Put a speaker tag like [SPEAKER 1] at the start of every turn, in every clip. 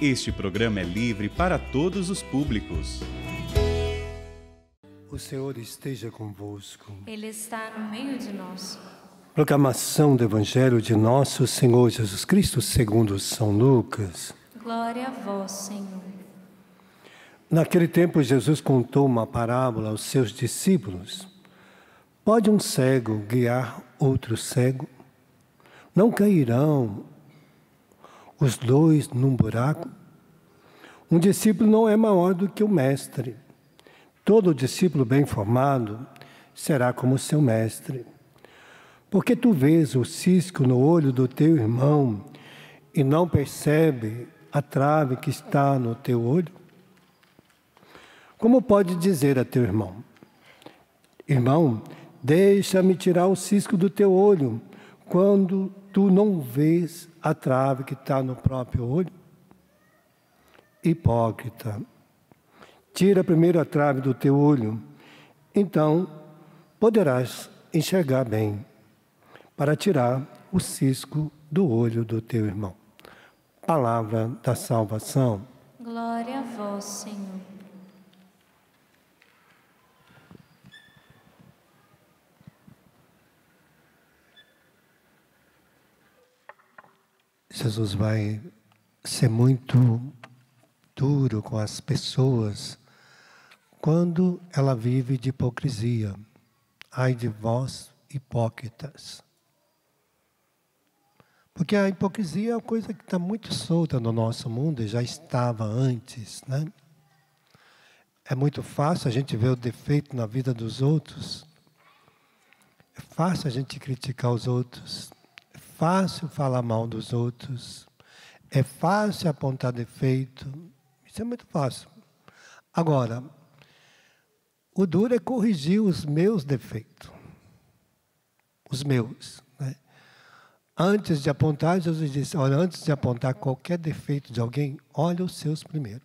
[SPEAKER 1] Este programa é livre para todos os públicos. O Senhor esteja convosco. Ele está no meio de nós. Proclamação do Evangelho de nosso Senhor Jesus Cristo, segundo São Lucas. Glória a vós, Senhor. Naquele tempo, Jesus contou uma parábola aos seus discípulos. Pode um cego guiar outro cego? Não cairão os dois num buraco? Um discípulo não é maior do que o mestre. Todo discípulo bem formado será como seu mestre. Porque tu vês o cisco no olho do teu irmão e não percebe a trave que está no teu olho? Como pode dizer a teu irmão: Irmão, deixa-me tirar o cisco do teu olho, quando tu não vês a trave que está no próprio olho? Hipócrita, tira primeiro a trave do teu olho, então poderás enxergar bem, para tirar o cisco do olho do teu irmão. Palavra da salvação. Glória a vós, Senhor. Jesus vai ser muito duro com as pessoas quando ela vive de hipocrisia. Ai de vós, hipócritas. Porque a hipocrisia é uma coisa que está muito solta no nosso mundo e já estava antes, né? É muito fácil a gente ver o defeito na vida dos outros. É fácil a gente criticar os outros fácil falar mal dos outros, é fácil apontar defeito, isso é muito fácil. Agora, o duro é corrigir os meus defeitos. Os meus. Né? Antes de apontar, Jesus disse: olha, antes de apontar qualquer defeito de alguém, olha os seus primeiro.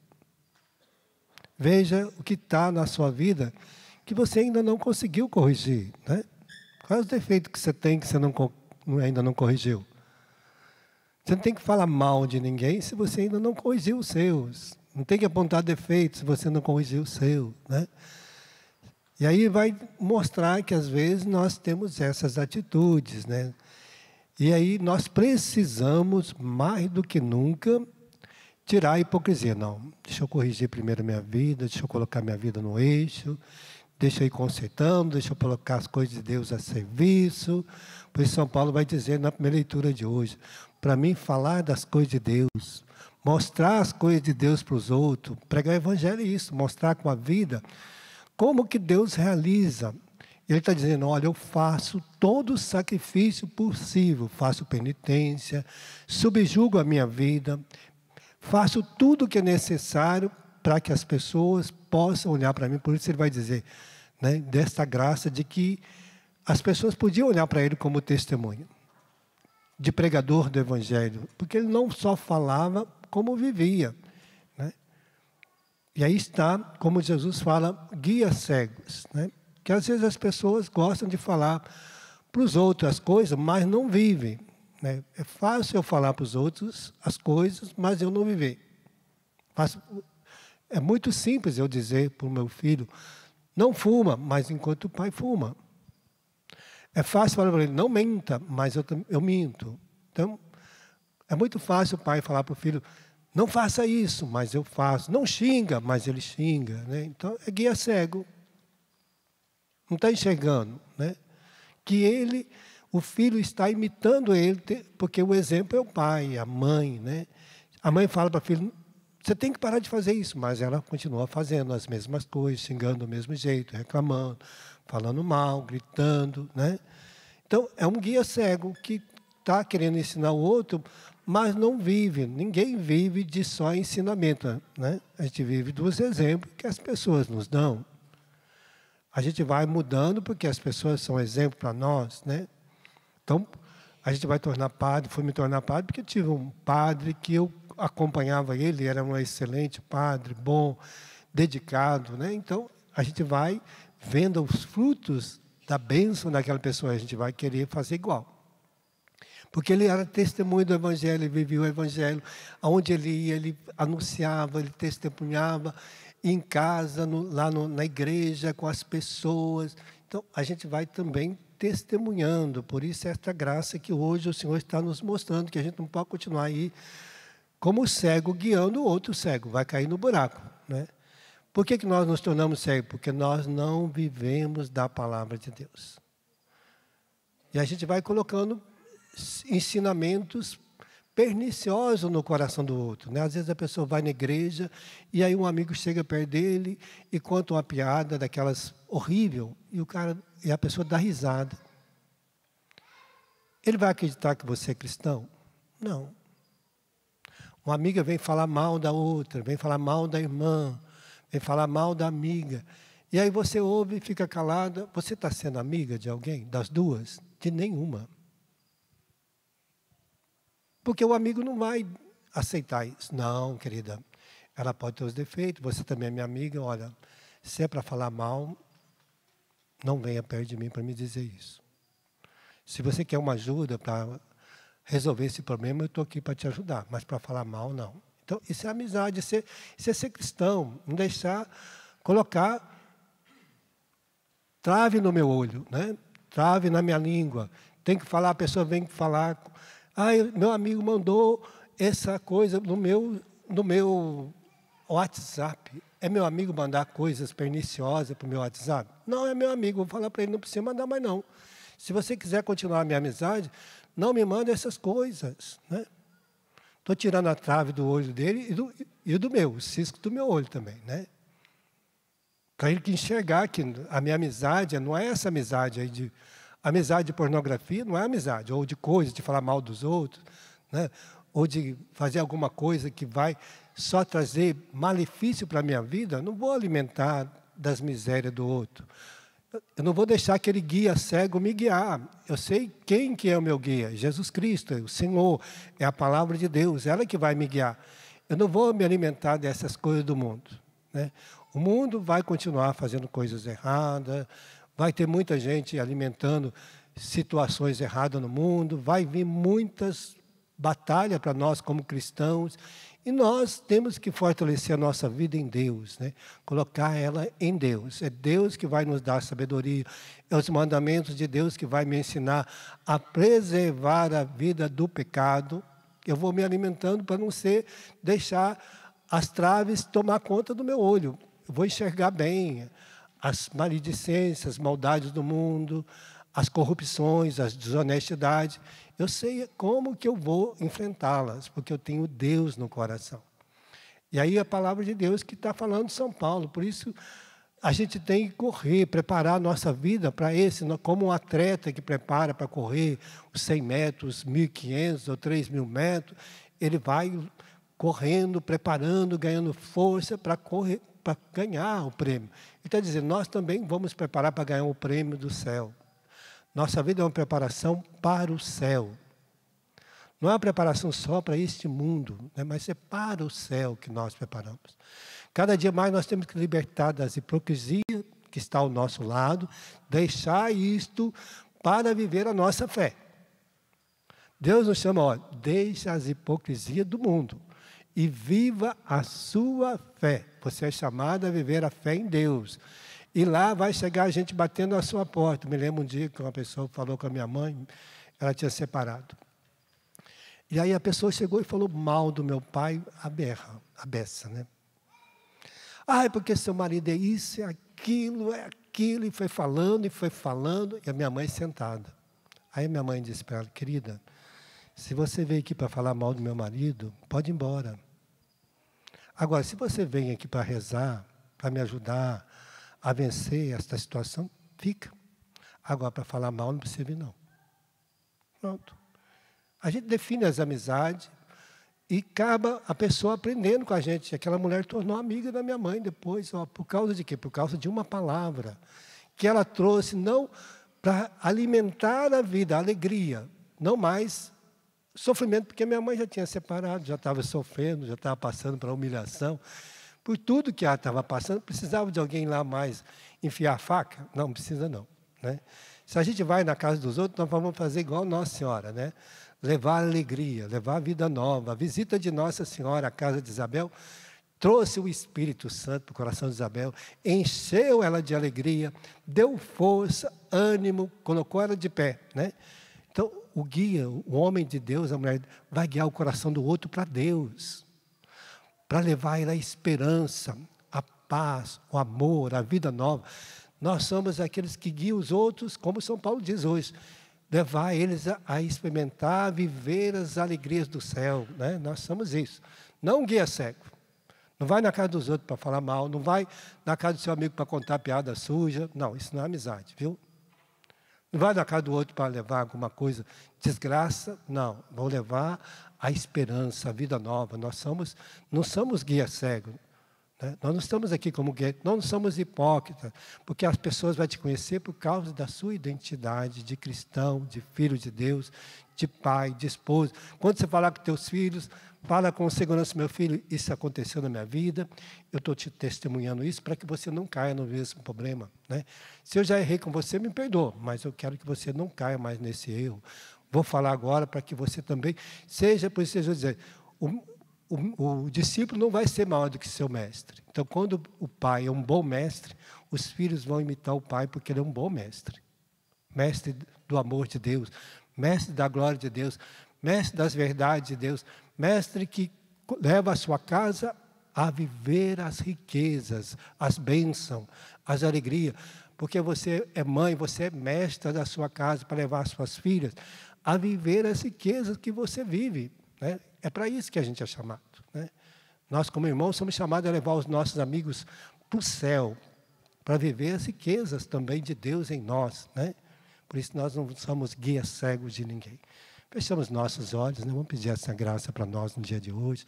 [SPEAKER 1] Veja o que está na sua vida que você ainda não conseguiu corrigir. Né? Quais os defeitos que você tem que você não ainda não corrigiu. Você não tem que falar mal de ninguém se você ainda não corrigiu os seus. Não tem que apontar defeitos se você não corrigiu o seu. Né? E aí vai mostrar que, às vezes, nós temos essas atitudes. Né? E aí nós precisamos, mais do que nunca, tirar a hipocrisia. Não, deixa eu corrigir primeiro minha vida, deixa eu colocar minha vida no eixo, deixa eu ir consertando, deixa eu colocar as coisas de Deus a serviço, por isso, São Paulo vai dizer na primeira leitura de hoje: para mim, falar das coisas de Deus, mostrar as coisas de Deus para os outros, pregar o evangelho é isso, mostrar com a vida como que Deus realiza. Ele está dizendo: olha, eu faço todo o sacrifício possível, faço penitência, subjugo a minha vida, faço tudo o que é necessário para que as pessoas possam olhar para mim. Por isso ele vai dizer, né, desta graça de que as pessoas podiam olhar para ele como testemunho de pregador do Evangelho, porque ele não só falava, como vivia. Né? E aí está, como Jesus fala, guia cegos. Né? Que às vezes as pessoas gostam de falar para os outros as coisas, mas não vivem. Né? É fácil eu falar para os outros as coisas, mas eu não viver. É muito simples eu dizer para o meu filho: não fuma, mas enquanto o pai fuma. É fácil falar para ele, não minta, mas eu, eu minto. Então, é muito fácil o pai falar para o filho, não faça isso, mas eu faço. Não xinga, mas ele xinga. Né? Então, é guia cego. Não está enxergando. Né? Que ele, o filho está imitando ele, porque o exemplo é o pai, a mãe. Né? A mãe fala para o filho, você tem que parar de fazer isso. Mas ela continua fazendo as mesmas coisas, xingando do mesmo jeito, reclamando, falando mal, gritando. Né? Então, é um guia cego que está querendo ensinar o outro, mas não vive. Ninguém vive de só ensinamento. Né? A gente vive dos exemplos que as pessoas nos dão. A gente vai mudando porque as pessoas são exemplo para nós. Né? Então, a gente vai tornar padre, fui me tornar padre porque tive um padre que eu acompanhava ele, era um excelente padre, bom, dedicado. Né? Então, a gente vai vendo os frutos da bênção daquela pessoa, a gente vai querer fazer igual. Porque ele era testemunho do Evangelho, ele vivia o Evangelho. Aonde ele ia, ele anunciava, ele testemunhava, em casa, no, lá no, na igreja, com as pessoas. Então, a gente vai também testemunhando. Por isso, esta graça que hoje o Senhor está nos mostrando, que a gente não pode continuar aí como o cego guiando o outro cego, vai cair no buraco. Né? Por que, que nós nos tornamos cegos? Porque nós não vivemos da palavra de Deus. E a gente vai colocando ensinamentos perniciosos no coração do outro. Né? Às vezes a pessoa vai na igreja e aí um amigo chega perto dele e conta uma piada daquelas horrível e o cara e a pessoa dá risada. Ele vai acreditar que você é cristão? Não. Uma amiga vem falar mal da outra, vem falar mal da irmã, vem falar mal da amiga. E aí você ouve e fica calada. Você está sendo amiga de alguém? Das duas? De nenhuma. Porque o amigo não vai aceitar isso. Não, querida, ela pode ter os defeitos, você também é minha amiga. Olha, se é para falar mal, não venha perto de mim para me dizer isso. Se você quer uma ajuda para resolver esse problema, eu estou aqui para te ajudar, mas para falar mal, não. Então, isso é amizade, isso é, isso é ser cristão, não deixar colocar trave no meu olho, né? trave na minha língua. Tem que falar, a pessoa vem falar. Ah, meu amigo mandou essa coisa no meu, no meu WhatsApp. É meu amigo mandar coisas perniciosas para o meu WhatsApp? Não, é meu amigo, vou falar para ele, não precisa mandar mais não. Se você quiser continuar a minha amizade, não me manda essas coisas. Né? Estou tirando a trave do olho dele e do, e do meu, o cisco do meu olho também. Né? Para ele que enxergar que a minha amizade não é essa amizade aí de. Amizade de pornografia não é amizade, ou de coisa, de falar mal dos outros, né? ou de fazer alguma coisa que vai só trazer malefício para a minha vida, não vou alimentar das misérias do outro. Eu não vou deixar aquele guia cego me guiar. Eu sei quem que é o meu guia, Jesus Cristo, é o Senhor, é a palavra de Deus, ela que vai me guiar. Eu não vou me alimentar dessas coisas do mundo. Né? O mundo vai continuar fazendo coisas erradas, vai ter muita gente alimentando situações erradas no mundo, vai vir muitas batalhas para nós como cristãos, e nós temos que fortalecer a nossa vida em Deus, né? colocar ela em Deus. É Deus que vai nos dar sabedoria, é os mandamentos de Deus que vai me ensinar a preservar a vida do pecado. Eu vou me alimentando para não ser deixar as traves tomar conta do meu olho. Eu vou enxergar bem as maledicências, as maldades do mundo, as corrupções, as desonestidades eu sei como que eu vou enfrentá-las, porque eu tenho Deus no coração. E aí a palavra de Deus que está falando de São Paulo, por isso a gente tem que correr, preparar a nossa vida para esse, como um atleta que prepara para correr os 100 metros, 1.500 ou 3.000 metros, ele vai correndo, preparando, ganhando força para correr, para ganhar o prêmio. Ele está dizendo, nós também vamos preparar para ganhar o prêmio do céu. Nossa vida é uma preparação para o céu. Não é uma preparação só para este mundo, né? mas é para o céu que nós preparamos. Cada dia mais nós temos que libertar das hipocrisias que está ao nosso lado, deixar isto para viver a nossa fé. Deus nos chama, ó, deixa as hipocrisias do mundo e viva a sua fé. Você é chamado a viver a fé em Deus. E lá vai chegar a gente batendo a sua porta. Me lembro um dia que uma pessoa falou com a minha mãe, ela tinha separado. E aí a pessoa chegou e falou mal do meu pai, a berra, a beça, né? Ah, é porque seu marido é isso, é aquilo, é aquilo, e foi falando, e foi falando, e a minha mãe sentada. Aí minha mãe disse para ela, querida, se você veio aqui para falar mal do meu marido, pode ir embora. Agora, se você vem aqui para rezar, para me ajudar, a vencer esta situação, fica. Agora, para falar mal, não precisa vir, não. Pronto. A gente define as amizades e acaba a pessoa aprendendo com a gente. Aquela mulher tornou amiga da minha mãe depois, ó, por causa de quê? Por causa de uma palavra que ela trouxe, não para alimentar a vida, a alegria, não mais sofrimento, porque minha mãe já tinha separado, já estava sofrendo, já estava passando para humilhação. Por tudo que ela estava passando, precisava de alguém lá mais enfiar faca? Não, precisa não. Né? Se a gente vai na casa dos outros, nós vamos fazer igual Nossa Senhora, né? levar alegria, levar a vida nova. A visita de Nossa Senhora à casa de Isabel trouxe o Espírito Santo para o coração de Isabel, encheu ela de alegria, deu força, ânimo, colocou ela de pé. Né? Então, o guia, o homem de Deus, a mulher, vai guiar o coração do outro para Deus para levar a esperança, a paz, o amor, a vida nova. Nós somos aqueles que guiam os outros, como São Paulo diz hoje, levar eles a, a experimentar, viver as alegrias do céu. Né? Nós somos isso. Não guia cego. Não vai na casa dos outros para falar mal, não vai na casa do seu amigo para contar piada suja. Não, isso não é amizade, viu? Não vai na casa do outro para levar alguma coisa, desgraça. Não, vou levar a esperança, a vida nova. Nós somos, não somos guia cego. Né? Nós não estamos aqui como guia, nós não somos hipócritas, porque as pessoas vão te conhecer por causa da sua identidade de cristão, de filho de Deus, de pai, de esposo. Quando você falar com teus filhos, fala com segurança, meu filho, isso aconteceu na minha vida, eu estou te testemunhando isso para que você não caia no mesmo problema. Né? Se eu já errei com você, me perdoa, mas eu quero que você não caia mais nesse erro. Vou falar agora para que você também seja, por isso seja dizer, o, o, o, discípulo não vai ser maior do que seu mestre. Então, quando o pai é um bom mestre, os filhos vão imitar o pai porque ele é um bom mestre. Mestre do amor de Deus, mestre da glória de Deus, mestre das verdades de Deus, mestre que leva a sua casa a viver as riquezas, as bênçãos, as alegrias. Porque você é mãe, você é mestra da sua casa para levar as suas filhas a viver as riquezas que você vive. Né? É para isso que a gente é chamado. Né? Nós, como irmãos, somos chamados a levar os nossos amigos para o céu, para viver as riquezas também de Deus em nós. Né? Por isso, nós não somos guias cegos de ninguém. Fechamos nossos olhos, né? vamos pedir essa graça para nós no dia de hoje.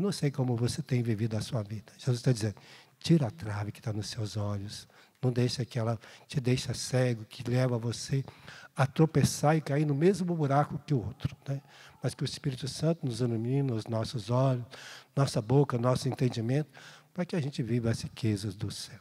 [SPEAKER 1] Eu não sei como você tem vivido a sua vida. Jesus está dizendo: tira a trave que está nos seus olhos. Não deixa que ela te deixa cego, que leva você a tropeçar e cair no mesmo buraco que o outro. Né? Mas que o Espírito Santo nos ilumine os nossos olhos, nossa boca, nosso entendimento, para que a gente viva as riquezas do céu.